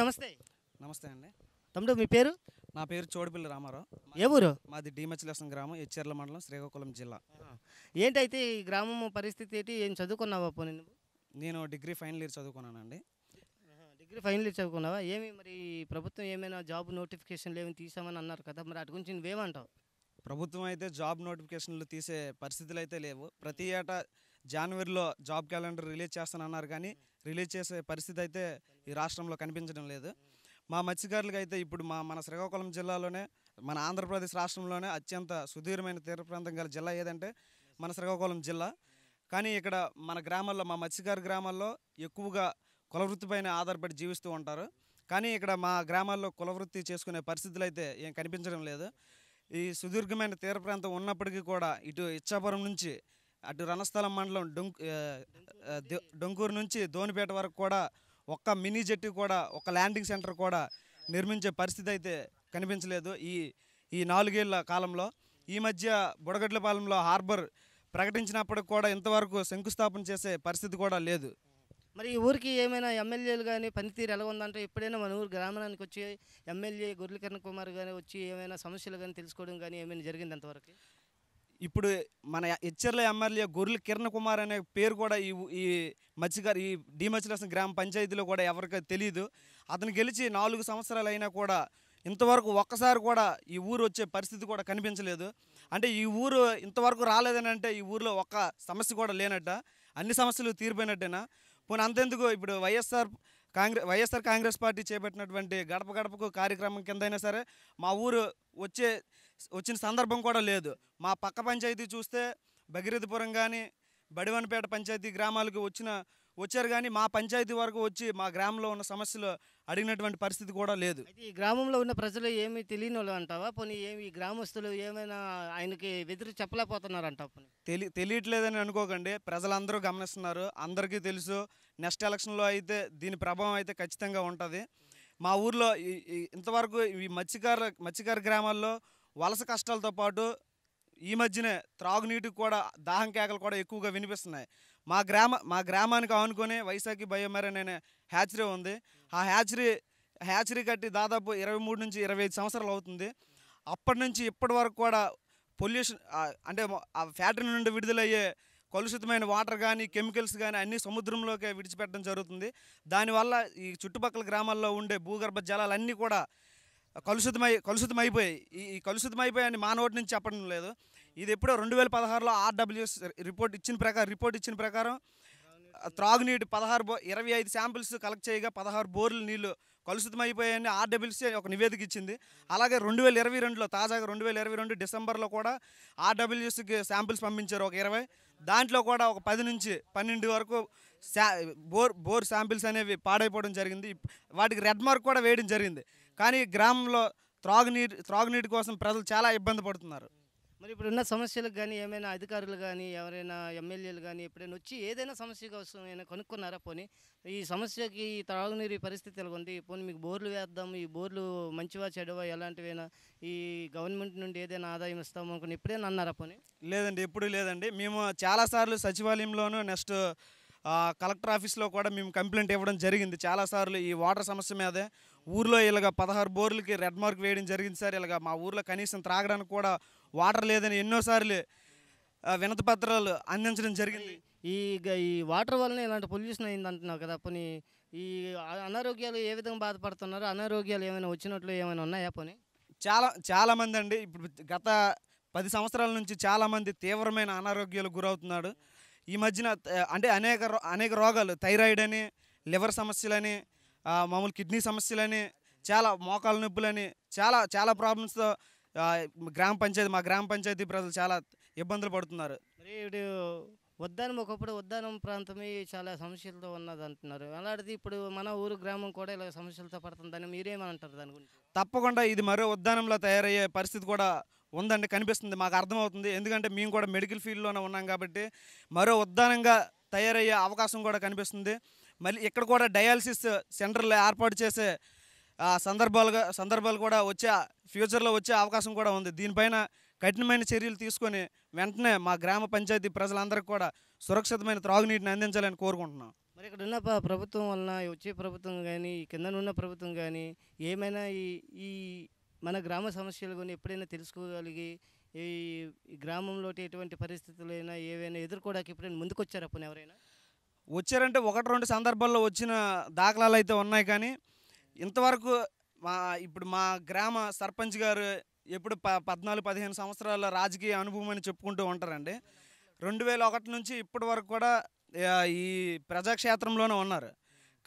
నమస్తే నమస్తే అండి తమ్ముడు మీ పేరు నా పేరు చోడుపిల్లి రామారావు ఏ ఊరు మాది డీమచ్చలేసం గ్రామం ఎచ్చర్ల మండలం శ్రీకాకుళం జిల్లా ఏంటైతే ఈ గ్రామం పరిస్థితి ఏంటి ఏం చదువుకున్నావా పోనీ నువ్వు నేను డిగ్రీ ఫైనల్ ఇయర్ చదువుకున్నానండి డిగ్రీ ఫైనల్ ఇయర్ చదువుకున్నావా ఏమి మరి ప్రభుత్వం ఏమైనా జాబ్ నోటిఫికేషన్లు ఏమి తీసామని అన్నారు కదా మరి అటు గురించి నువ్వేమంటావు ప్రభుత్వం అయితే జాబ్ నోటిఫికేషన్లు తీసే పరిస్థితులు అయితే లేవు ప్రతి ఏటా జనవరిలో జాబ్ క్యాలెండర్ రిలీజ్ చేస్తానన్నారు కానీ రిలీజ్ చేసే పరిస్థితి అయితే ఈ రాష్ట్రంలో కనిపించడం లేదు మా మత్స్యకారులకు అయితే ఇప్పుడు మా మన శ్రీకాకుళం జిల్లాలోనే మన ఆంధ్రప్రదేశ్ రాష్ట్రంలోనే అత్యంత సుదీర్ఘమైన తీర ప్రాంతం గల జిల్లా ఏదంటే మన శ్రీకాకుళం జిల్లా కానీ ఇక్కడ మన గ్రామాల్లో మా మత్స్యకారు గ్రామాల్లో ఎక్కువగా కులవృత్తిపైన ఆధారపడి జీవిస్తూ ఉంటారు కానీ ఇక్కడ మా గ్రామాల్లో కులవృత్తి చేసుకునే పరిస్థితులు అయితే ఏం కనిపించడం లేదు ఈ సుదీర్ఘమైన తీర ప్రాంతం ఉన్నప్పటికీ కూడా ఇటు ఇచ్చాపురం నుంచి అటు రణస్థలం మండలం డొంక్ డొంకూరు నుంచి ధోనిపేట వరకు కూడా ఒక్క మినీ జెట్టు కూడా ఒక ల్యాండింగ్ సెంటర్ కూడా నిర్మించే పరిస్థితి అయితే కనిపించలేదు ఈ ఈ నాలుగేళ్ల కాలంలో ఈ మధ్య బుడగడ్లపాలెంలో హార్బర్ ప్రకటించినప్పటికి కూడా ఇంతవరకు శంకుస్థాపన చేసే పరిస్థితి కూడా లేదు మరి ఈ ఊరికి ఏమైనా ఎమ్మెల్యేలు కానీ పనితీరు ఎలా ఉందంటే ఎప్పుడైనా మన ఊరు గ్రామానికి వచ్చి ఎమ్మెల్యే గుర్లకరణ కుమార్ కానీ వచ్చి ఏమైనా సమస్యలు కానీ తెలుసుకోవడం కానీ ఏమైనా జరిగింది అంతవరకు ఇప్పుడు మన హెచ్చర్ల ఎమ్మెల్యే గొర్రెల కిరణ్ కుమార్ అనే పేరు కూడా ఈ ఈ మత్స్యకారు ఈ డిమత్స్యలేసిన గ్రామ పంచాయతీలో కూడా ఎవరికి తెలియదు అతను గెలిచి నాలుగు సంవత్సరాలు అయినా కూడా ఇంతవరకు ఒక్కసారి కూడా ఈ ఊరు వచ్చే పరిస్థితి కూడా కనిపించలేదు అంటే ఈ ఊరు ఇంతవరకు రాలేదని అంటే ఈ ఊరిలో ఒక్క సమస్య కూడా లేనట్ట అన్ని సమస్యలు తీరిపోయినట్టేనా పోనీ అంతెందుకు ఇప్పుడు వైఎస్ఆర్ కాంగ్రెస్ వైఎస్ఆర్ కాంగ్రెస్ పార్టీ చేపట్టినటువంటి గడప గడపకు కార్యక్రమం కిందైనా సరే మా ఊరు వచ్చే వచ్చిన సందర్భం కూడా లేదు మా పక్క పంచాయతీ చూస్తే భగీరథపురం కానీ బడివన్పేట పంచాయతీ గ్రామాలకు వచ్చిన వచ్చారు కానీ మా పంచాయతీ వరకు వచ్చి మా గ్రామంలో ఉన్న సమస్యలు అడిగినటువంటి పరిస్థితి కూడా లేదు ఈ గ్రామంలో ఉన్న ప్రజలు ఏమి తెలియని వాళ్ళు అంటావా పోనీ ఏమి గ్రామస్తులు ఏమైనా ఆయనకి ఎదురు చెప్పలేకపోతున్నారంట తెలి తెలియట్లేదని అనుకోకండి ప్రజలందరూ గమనిస్తున్నారు అందరికీ తెలుసు నెక్స్ట్ ఎలక్షన్లో అయితే దీని ప్రభావం అయితే ఖచ్చితంగా ఉంటుంది మా ఊర్లో ఇంతవరకు ఈ మత్స్యకార మత్స్యకార గ్రామాల్లో వలస కష్టాలతో పాటు ఈ మధ్యనే త్రాగునీటికి కూడా దాహం కేకలు కూడా ఎక్కువగా వినిపిస్తున్నాయి మా గ్రామ మా గ్రామానికి ఆనుకొని వైశాఖి బయోమెరన్ అనే హ్యాచరీ ఉంది ఆ హ్యాచరీ హ్యాచరీ కట్టి దాదాపు ఇరవై మూడు నుంచి ఇరవై ఐదు సంవత్సరాలు అవుతుంది అప్పటి నుంచి ఇప్పటి వరకు కూడా పొల్యూషన్ అంటే ఆ ఫ్యాక్టరీ నుండి విడుదలయ్యే కలుషితమైన వాటర్ కానీ కెమికల్స్ కానీ అన్నీ సముద్రంలోకి విడిచిపెట్టడం జరుగుతుంది దానివల్ల ఈ చుట్టుపక్కల గ్రామాల్లో ఉండే భూగర్భ జలాలన్నీ కూడా కలుషితమై కలుషితమైపోయాయి ఈ కలుషితమైపోయాయని మానవుడి నుంచి చెప్పడం లేదు ఇది ఎప్పుడో రెండు వేల పదహారులో ఆర్డబ్ల్యూఎస్ రిపోర్ట్ ఇచ్చిన ప్రకారం రిపోర్ట్ ఇచ్చిన ప్రకారం త్రాగునీటి పదహారు బో ఇరవై ఐదు శాంపిల్స్ కలెక్ట్ చేయగా పదహారు బోర్లు నీళ్లు కలుషితమైపోయాయని ఆర్డబ్ల్యూసీ ఒక నివేదిక ఇచ్చింది అలాగే రెండు వేల ఇరవై రెండులో తాజాగా రెండు వేల ఇరవై రెండు డిసెంబర్లో కూడా ఆర్డబ్ల్యూసీకి శాంపిల్స్ పంపించారు ఒక ఇరవై దాంట్లో కూడా ఒక పది నుంచి పన్నెండు వరకు శా బోర్ బోర్ శాంపిల్స్ అనేవి పాడైపోవడం జరిగింది వాటికి రెడ్ మార్క్ కూడా వేయడం జరిగింది కానీ గ్రామంలో త్రాగునీరు త్రాగునీటి కోసం ప్రజలు చాలా ఇబ్బంది పడుతున్నారు మరి ఇప్పుడున్న సమస్యలకు కానీ ఏమైనా అధికారులు కానీ ఎవరైనా ఎమ్మెల్యేలు కానీ ఎప్పుడైనా వచ్చి ఏదైనా సమస్య కోసం ఏమైనా కనుక్కున్నారా పోనీ ఈ సమస్యకి త్రాగునీరు ఈ పరిస్థితి ఉంది పోనీ మీకు బోర్లు వేద్దాం ఈ బోర్లు మంచివా చెడవా ఎలాంటివైనా ఈ గవర్నమెంట్ నుండి ఏదైనా ఆదాయం ఇస్తాము అనుకుని ఎప్పుడైనా అన్నారా పోనీ లేదండి ఎప్పుడు లేదండి మేము చాలాసార్లు సచివాలయంలోనూ నెక్స్ట్ కలెక్టర్ ఆఫీస్లో కూడా మేము కంప్లైంట్ ఇవ్వడం జరిగింది చాలాసార్లు ఈ వాటర్ సమస్య మీదే ఊర్లో ఇలాగ పదహారు బోర్లకి రెడ్ మార్క్ వేయడం జరిగింది సార్ ఇలాగ మా ఊర్లో కనీసం త్రాగడానికి కూడా వాటర్ లేదని ఎన్నోసార్లు వినత పత్రాలు అందించడం జరిగింది ఈ ఈ వాటర్ వల్లనే ఇలాంటి పొల్యూషన్ అయింది అంటున్నావు కదా పోనీ ఈ అనారోగ్యాలు ఏ విధంగా బాధపడుతున్నారు అనారోగ్యాలు ఏమైనా వచ్చినట్లు ఏమైనా ఉన్నాయా పోని చాలా చాలామంది అండి ఇప్పుడు గత పది సంవత్సరాల నుంచి చాలామంది తీవ్రమైన అనారోగ్యాలు గురవుతున్నాడు ఈ మధ్యన అంటే అనేక అనేక రోగాలు థైరాయిడ్ అని లివర్ సమస్యలని మామూలు కిడ్నీ సమస్యలని చాలా మోకాల నొప్పులని చాలా చాలా ప్రాబ్లమ్స్తో గ్రామ పంచాయతీ మా గ్రామ పంచాయతీ ప్రజలు చాలా ఇబ్బందులు పడుతున్నారు మరి ఇప్పుడు ఉద్దానం ఒకప్పుడు ఉద్దానం ప్రాంతమే చాలా సమస్యలతో ఉన్నది అంటున్నారు అలాంటిది ఇప్పుడు మన ఊరు గ్రామం కూడా ఇలా సమస్యలతో పడుతుందని మీరేమంటారు దాని గురించి తప్పకుండా ఇది మరో ఉద్దానంలో తయారయ్యే పరిస్థితి కూడా ఉందండి కనిపిస్తుంది మాకు అర్థమవుతుంది ఎందుకంటే మేము కూడా మెడికల్ ఫీల్డ్లోనే ఉన్నాం కాబట్టి మరో ఉద్దానంగా తయారయ్యే అవకాశం కూడా కనిపిస్తుంది మళ్ళీ ఇక్కడ కూడా డయాలసిస్ సెంటర్లు ఏర్పాటు చేసే సందర్భాలుగా సందర్భాలు కూడా వచ్చే ఫ్యూచర్లో వచ్చే అవకాశం కూడా ఉంది దీనిపైన కఠినమైన చర్యలు తీసుకొని వెంటనే మా గ్రామ పంచాయతీ ప్రజలందరికీ కూడా సురక్షితమైన త్రాగునీటిని అందించాలని కోరుకుంటున్నాం మరి ఇక్కడ ఉన్న ప్రభుత్వం వలన వచ్చే ప్రభుత్వం కానీ ఉన్న ప్రభుత్వం కానీ ఏమైనా ఈ ఈ మన గ్రామ సమస్యలు కానీ ఎప్పుడైనా తెలుసుకోగలిగి ఈ గ్రామంలో ఎటువంటి పరిస్థితులైనా ఏవైనా ఎదుర్కోవడానికి ఎప్పుడైనా ముందుకొచ్చారు అప్పుడు ఎవరైనా వచ్చారంటే ఒకటి రెండు సందర్భాల్లో వచ్చిన దాఖలాలు అయితే ఉన్నాయి కానీ ఇంతవరకు మా ఇప్పుడు మా గ్రామ సర్పంచ్ గారు ఎప్పుడు ప పద్నాలుగు పదిహేను సంవత్సరాల రాజకీయ అనుభవం అని చెప్పుకుంటూ ఉంటారండి రెండు వేల ఒకటి నుంచి ఇప్పటి వరకు కూడా ఈ ప్రజాక్షేత్రంలోనే ఉన్నారు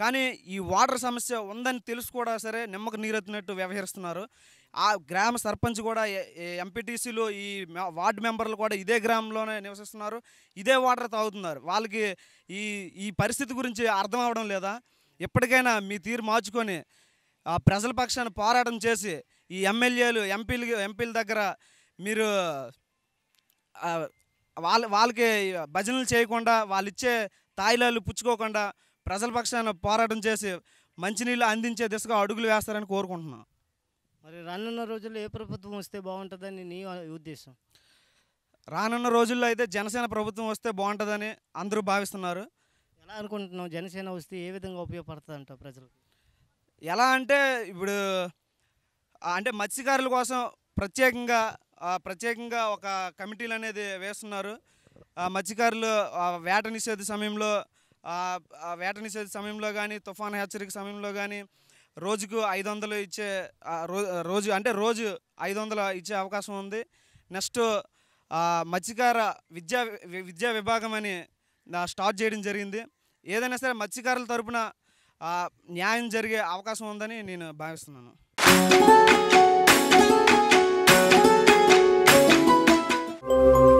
కానీ ఈ వాటర్ సమస్య ఉందని తెలుసు కూడా సరే నిమ్మకు నీరెత్తినట్టు వ్యవహరిస్తున్నారు ఆ గ్రామ సర్పంచ్ కూడా ఎంపీటీసీలు ఈ వార్డు మెంబర్లు కూడా ఇదే గ్రామంలోనే నివసిస్తున్నారు ఇదే వాటర్ తాగుతున్నారు వాళ్ళకి ఈ ఈ పరిస్థితి గురించి అర్థం అవడం లేదా ఎప్పటికైనా మీ తీరు మార్చుకొని ఆ ప్రజల పక్షాన పోరాటం చేసి ఈ ఎమ్మెల్యేలు ఎంపీలు ఎంపీల దగ్గర మీరు వాళ్ళ వాళ్ళకి భజనలు చేయకుండా వాళ్ళు ఇచ్చే తాయిలాలు పుచ్చుకోకుండా ప్రజల పక్షాన పోరాటం చేసి మంచినీళ్ళు అందించే దిశగా అడుగులు వేస్తారని కోరుకుంటున్నాను మరి రానున్న రోజుల్లో ఏ ప్రభుత్వం వస్తే బాగుంటుందని నీ ఉద్దేశం రానున్న రోజుల్లో అయితే జనసేన ప్రభుత్వం వస్తే బాగుంటుందని అందరూ భావిస్తున్నారు ఎలా అనుకుంటున్నావు జనసేన వస్తే ఏ విధంగా ఉపయోగపడుతుంది అంట ప్రజలకు ఎలా అంటే ఇప్పుడు అంటే మత్స్యకారుల కోసం ప్రత్యేకంగా ప్రత్యేకంగా ఒక కమిటీలు అనేది వేస్తున్నారు మత్స్యకారులు వేట నిషేధ సమయంలో వేట నిషేధ సమయంలో కానీ తుఫాను హెచ్చరిక సమయంలో కానీ రోజుకు ఐదు వందలు ఇచ్చే రోజు అంటే రోజు ఐదు వందలు ఇచ్చే అవకాశం ఉంది నెక్స్ట్ మత్స్యకార విద్యా విద్యా విభాగం అని స్టార్ట్ చేయడం జరిగింది ఏదైనా సరే మత్స్యకారుల తరపున న్యాయం జరిగే అవకాశం ఉందని నేను భావిస్తున్నాను thank you